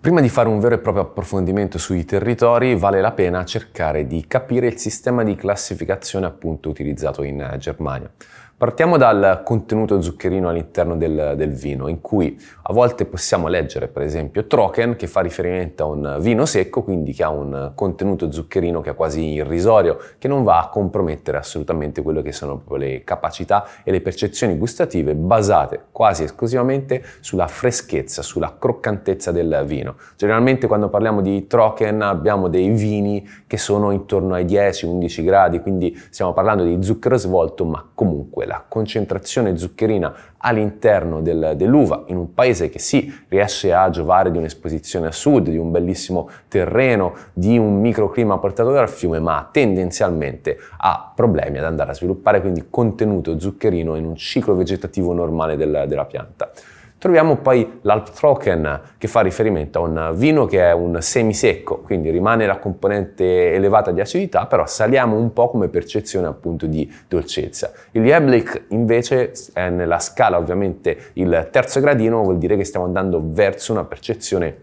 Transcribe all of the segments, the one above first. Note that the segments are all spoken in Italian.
Prima di fare un vero e proprio approfondimento sui territori, vale la pena cercare di capire il sistema di classificazione appunto utilizzato in Germania. Partiamo dal contenuto zuccherino all'interno del, del, vino, in cui a volte possiamo leggere per esempio Trocken che fa riferimento a un vino secco, quindi che ha un contenuto zuccherino che è quasi irrisorio, che non va a compromettere assolutamente quelle che sono proprio le capacità e le percezioni gustative basate quasi esclusivamente sulla freschezza, sulla croccantezza del vino. Generalmente quando parliamo di Trocken abbiamo dei vini che sono intorno ai 10-11 gradi, quindi stiamo parlando di zucchero svolto, ma comunque la concentrazione zuccherina all'interno del, dell'uva, in un paese che sì, riesce a giovare di un'esposizione a sud, di un bellissimo terreno, di un microclima portato dal fiume, ma tendenzialmente ha problemi ad andare a sviluppare quindi contenuto zuccherino in un ciclo vegetativo normale della, della pianta. Troviamo poi l'Alptrocken che fa riferimento a un vino che è un semisecco, quindi rimane la componente elevata di acidità, però saliamo un po' come percezione appunto di dolcezza. Il Jeblik invece è nella scala ovviamente il terzo gradino, vuol dire che stiamo andando verso una percezione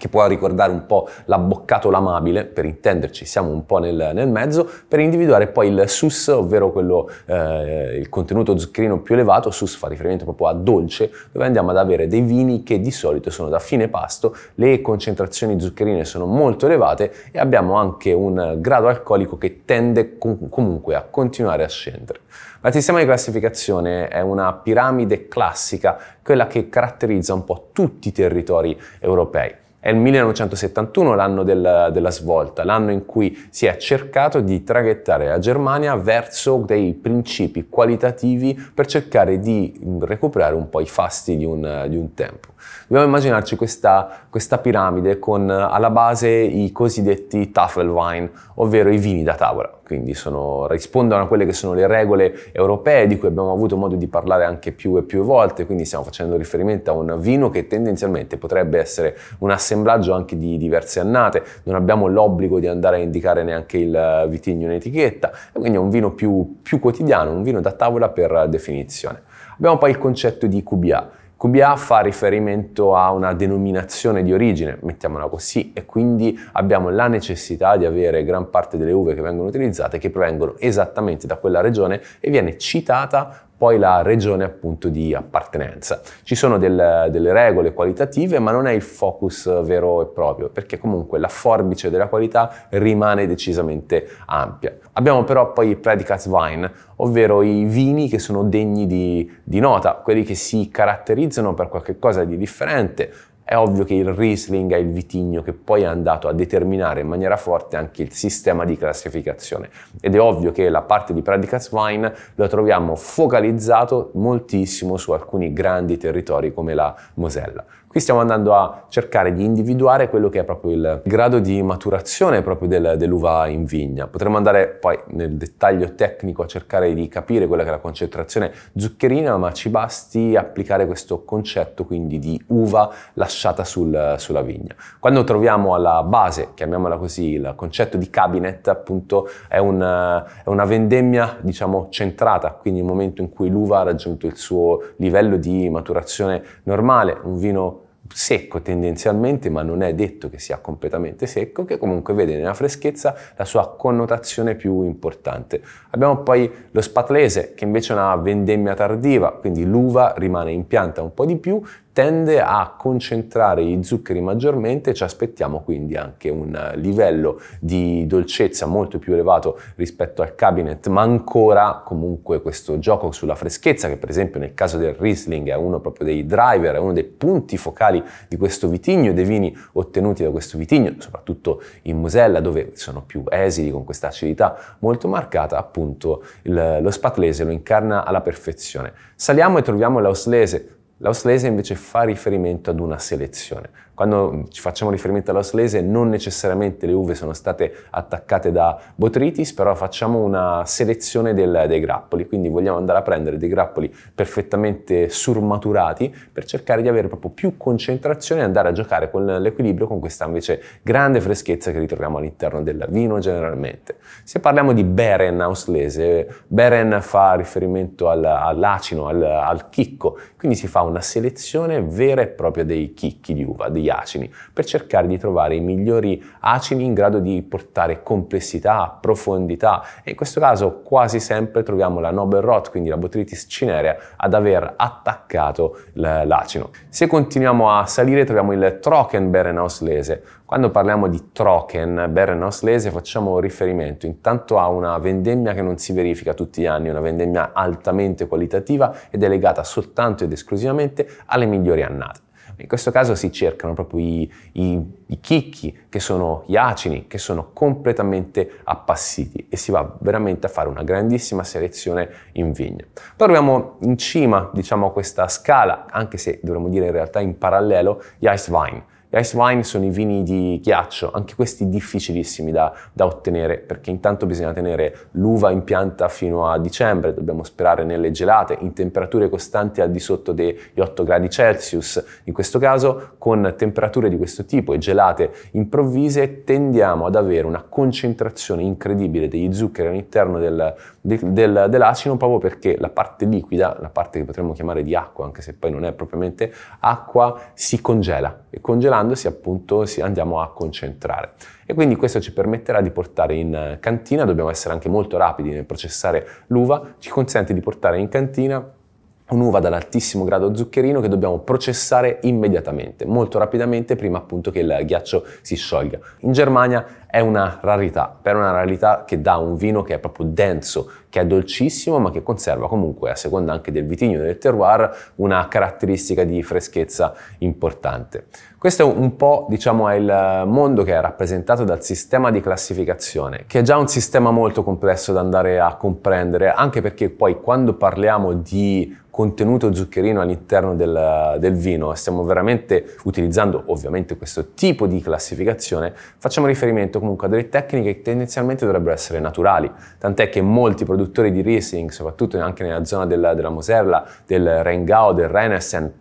che può ricordare un po' l'abboccato l'amabile, per intenderci, siamo un po' nel, nel, mezzo, per individuare poi il sus, ovvero quello, eh, il contenuto zuccherino più elevato, sus fa riferimento proprio a dolce, dove andiamo ad avere dei vini che di solito sono da fine pasto, le concentrazioni zuccherine sono molto elevate e abbiamo anche un grado alcolico che tende com- comunque a continuare a scendere. Il sistema di classificazione è una piramide classica, quella che caratterizza un po' tutti i territori europei. È il 1971 l'anno del, della svolta, l'anno in cui si è cercato di traghettare la Germania verso dei principi qualitativi per cercare di recuperare un po' i fasti di un, di un tempo. Dobbiamo immaginarci questa, questa piramide con alla base i cosiddetti tafel wine, ovvero i vini da tavola quindi sono, rispondono a quelle che sono le regole europee di cui abbiamo avuto modo di parlare anche più e più volte, quindi stiamo facendo riferimento a un vino che tendenzialmente potrebbe essere un assemblaggio anche di diverse annate, non abbiamo l'obbligo di andare a indicare neanche il vitigno in etichetta, quindi è un vino più, più quotidiano, un vino da tavola per definizione. Abbiamo poi il concetto di QBA, QBA fa riferimento a una denominazione di origine, mettiamola così, e quindi abbiamo la necessità di avere gran parte delle uve che vengono utilizzate che provengono esattamente da quella regione e viene citata poi la regione appunto di appartenenza. Ci sono del, delle regole qualitative, ma non è il focus vero e proprio, perché comunque la forbice della qualità rimane decisamente ampia. Abbiamo però poi i predicats wine, ovvero i vini che sono degni di, di nota, quelli che si caratterizzano per qualcosa di differente, è ovvio che il Riesling è il vitigno che poi è andato a determinare in maniera forte anche il sistema di classificazione ed è ovvio che la parte di Predicat Wine lo troviamo focalizzato moltissimo su alcuni grandi territori come la Mosella. Qui stiamo andando a cercare di individuare quello che è proprio il grado di maturazione proprio del, dell'uva in vigna. Potremmo andare poi nel dettaglio tecnico a cercare di capire quella che è la concentrazione zuccherina, ma ci basti applicare questo concetto quindi di uva lasciata sul, sulla vigna. Quando troviamo alla base, chiamiamola così, il concetto di cabinet, appunto è una, è una vendemmia diciamo centrata, quindi il momento in cui l'uva ha raggiunto il suo livello di maturazione normale, un vino secco tendenzialmente, ma non è detto che sia completamente secco, che comunque vede nella freschezza la sua connotazione più importante. Abbiamo poi lo spatlese, che invece è una vendemmia tardiva, quindi l'uva rimane in pianta un po' di più, tende a concentrare gli zuccheri maggiormente, ci aspettiamo quindi anche un eh, livello di dolcezza molto più elevato rispetto al cabinet, ma ancora comunque questo gioco sulla freschezza, che per esempio nel caso del Riesling è uno proprio dei driver, è uno dei punti focali di questo vitigno, dei vini ottenuti da questo vitigno, soprattutto in Mosella dove sono più esili con questa acidità molto marcata, appunto il, lo spatlese lo incarna alla perfezione. Saliamo e troviamo l'auslese, L'auslese invece fa riferimento ad una selezione. Quando ci facciamo riferimento all'auslese non necessariamente le uve sono state attaccate da botritis, però facciamo una selezione del, dei grappoli, quindi vogliamo andare a prendere dei grappoli perfettamente surmaturati per cercare di avere proprio più concentrazione e andare a giocare con l'equilibrio, con questa invece grande freschezza che ritroviamo all'interno del vino generalmente. Se parliamo di Beren auslese, Beren fa riferimento al, all'acino, al, al chicco, quindi si fa un una selezione vera e propria dei chicchi di uva, degli acini, per cercare di trovare i migliori acini in grado di portare complessità, profondità e in questo caso quasi sempre troviamo la Nobel Rot, quindi la Botrytis cinerea, ad aver attaccato l'acino. Se continuiamo a salire troviamo il Trockenbeerenauslese, quando parliamo di Trochen, Berren Auslese, facciamo riferimento intanto a una vendemmia che non si verifica tutti gli anni, una vendemmia altamente qualitativa ed è legata soltanto ed esclusivamente alle migliori annate. In questo caso si cercano proprio i, i, i, chicchi, che sono gli acini, che sono completamente appassiti e si va veramente a fare una grandissima selezione in vigna. Poi arriviamo in cima, diciamo, a questa scala, anche se dovremmo dire in realtà in parallelo, gli ice vine gli ice wine sono i vini di ghiaccio, anche questi difficilissimi da, da, ottenere perché intanto bisogna tenere l'uva in pianta fino a dicembre, dobbiamo sperare nelle gelate, in temperature costanti al di sotto degli 8 gradi Celsius. In questo caso con temperature di questo tipo e gelate improvvise tendiamo ad avere una concentrazione incredibile degli zuccheri all'interno del, del, del, dell'acino proprio perché la parte liquida, la parte che potremmo chiamare di acqua anche se poi non è propriamente acqua, si congela e congelando fermandosi appunto andiamo a concentrare. E quindi questo ci permetterà di portare in eh, cantina, dobbiamo essere anche molto rapidi nel processare l'uva, ci consente di portare in cantina un'uva dall'altissimo grado zuccherino che dobbiamo processare immediatamente, molto rapidamente prima appunto che il ghiaccio si sciolga. In Germania è una rarità, per una rarità che dà un vino che è proprio denso, che è dolcissimo, ma che conserva comunque, a seconda anche del vitigno e del terroir, una caratteristica di freschezza importante. Questo è un po', diciamo, il mondo che è rappresentato dal sistema di classificazione, che è già un sistema molto complesso da andare a comprendere, anche perché poi quando parliamo di contenuto zuccherino all'interno del, del vino, stiamo veramente utilizzando ovviamente questo tipo di classificazione, facciamo riferimento comunque a delle tecniche che tendenzialmente dovrebbero essere naturali, tant'è che molti produttori di Riesling, soprattutto anche nella zona della, della Moserla, del Rheingau, del Renesen,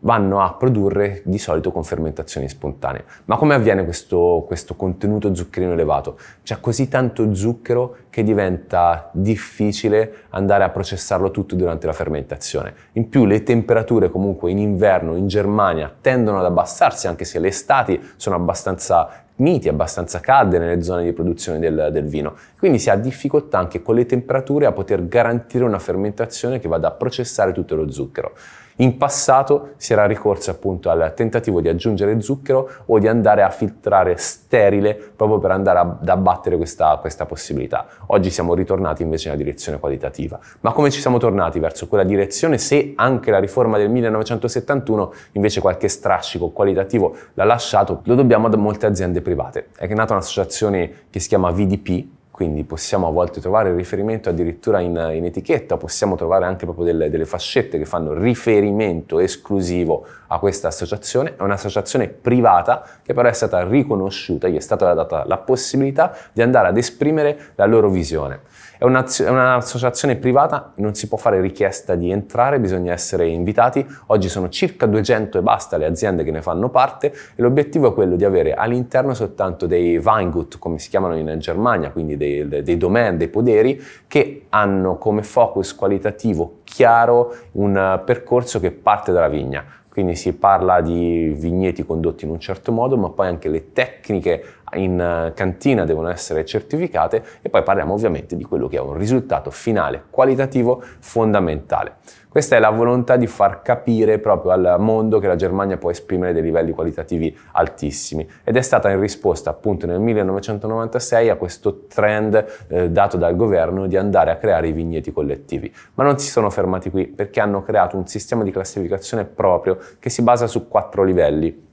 vanno a produrre di solito con fermentazioni spontanee. Ma come avviene questo, questo contenuto zuccherino elevato? C'è così tanto zucchero che diventa difficile andare a processarlo tutto durante la fermentazione. In più le temperature comunque in inverno in Germania tendono ad abbassarsi anche se le estati sono abbastanza miti, abbastanza calde nelle zone di produzione del, del, vino. Quindi si ha difficoltà anche con le temperature a poter garantire una fermentazione che vada a processare tutto lo zucchero. In passato si era ricorso appunto al tentativo di aggiungere zucchero o di andare a filtrare sterile proprio per andare ad abbattere questa, questa possibilità. Oggi siamo ritornati invece nella direzione qualitativa. Ma come ci siamo tornati verso quella direzione se anche la riforma del 1971 invece qualche strascico qualitativo l'ha lasciato? Lo dobbiamo a molte aziende private. È nata un'associazione che si chiama VDP, quindi possiamo a volte trovare riferimento addirittura in, in etichetta, possiamo trovare anche proprio delle, delle, fascette che fanno riferimento esclusivo a questa associazione, è un'associazione privata che però è stata riconosciuta, gli è stata data la possibilità di andare ad esprimere la loro visione. È, un'associazione privata, non si può fare richiesta di entrare, bisogna essere invitati. Oggi sono circa 200 e basta le aziende che ne fanno parte e l'obiettivo è quello di avere all'interno soltanto dei Weingut, come si chiamano in Germania, quindi dei, dei domain, dei poderi, che hanno come focus qualitativo chiaro un eh, percorso che parte dalla vigna quindi si parla di vigneti condotti in un certo modo, ma poi anche le tecniche in eh, cantina devono essere certificate e poi parliamo ovviamente di quello che è un risultato finale qualitativo fondamentale. Questa è la volontà di far capire proprio al mondo che la Germania può esprimere dei livelli qualitativi altissimi ed è stata in risposta appunto nel 1996 a questo trend eh, dato dal governo di andare a creare i vigneti collettivi. Ma non si sono fermati qui perché hanno creato un sistema di classificazione proprio che si basa su quattro livelli.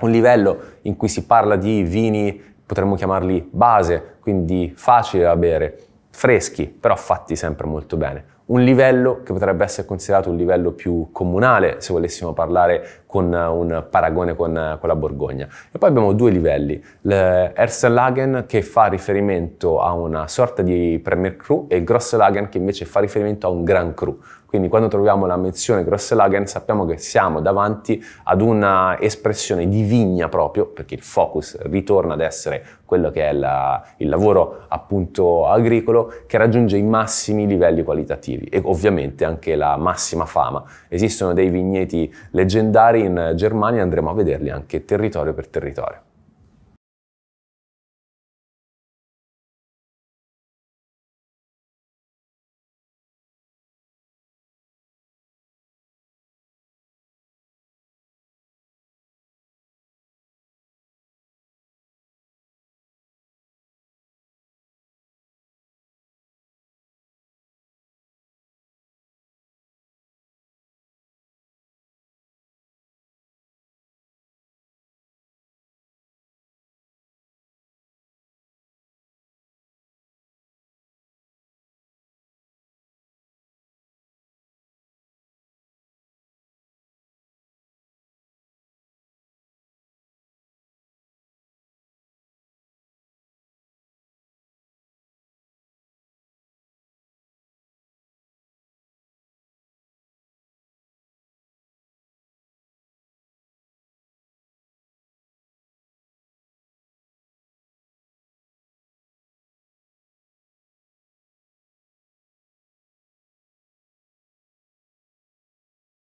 Un livello in cui si parla di vini, potremmo chiamarli base, quindi facili da bere, freschi, però fatti sempre molto bene un livello che potrebbe essere considerato un livello più comunale se volessimo parlare con eh, un paragone con, eh, con la Borgogna. E poi abbiamo due livelli, Ersenlagen che fa riferimento a una sorta di Premier Cru e il Grosslagen che invece fa riferimento a un Grand Cru. Quindi quando troviamo la menzione Grosselagern sappiamo che siamo davanti ad una espressione di vigna proprio, perché il focus ritorna ad essere quello che è la, il lavoro appunto agricolo, che raggiunge i massimi livelli qualitativi e ovviamente anche la massima fama. Esistono dei vigneti leggendari in Germania, andremo a vederli anche territorio per territorio.